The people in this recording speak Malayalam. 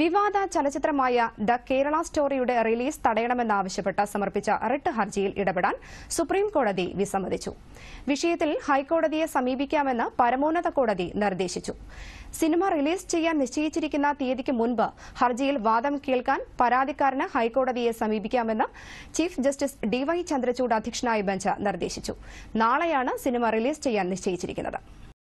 വിവാദ ചലച്ചിത്രമായ ദ കേരള സ്റ്റോറിയുടെ റിലീസ് തടയണമെന്നാവശ്യപ്പെട്ട് സമർപ്പിച്ച റിട്ട് ഹർജിയിൽ ഇടപെടാൻ സുപ്രീംകോടതി വിസമ്മതിച്ചു വിഷയത്തിൽ ഹൈക്കോടതിയെ സമീപിക്കാമെന്ന് പരമോന്നത കോടതി നിർദ്ദേശിച്ചു സിനിമ റിലീസ് ചെയ്യാൻ നിശ്ചയിച്ചിരിക്കുന്ന തീയതിക്ക് മുൻപ് ഹർജിയിൽ വാദം കേൾക്കാൻ പരാതിക്കാരന് ഹൈക്കോടതിയെ സമീപിക്കാമെന്ന് ചീഫ് ജസ്റ്റിസ് ഡിവൈ ചന്ദ്രചൂഡ് അധ്യക്ഷനായ ബെഞ്ച് നിർദ്ദേശിച്ചു നാളെയാണ് സിനിമ റിലീസ് ചെയ്യാൻ നിശ്ചയിച്ചിരിക്കുന്നത്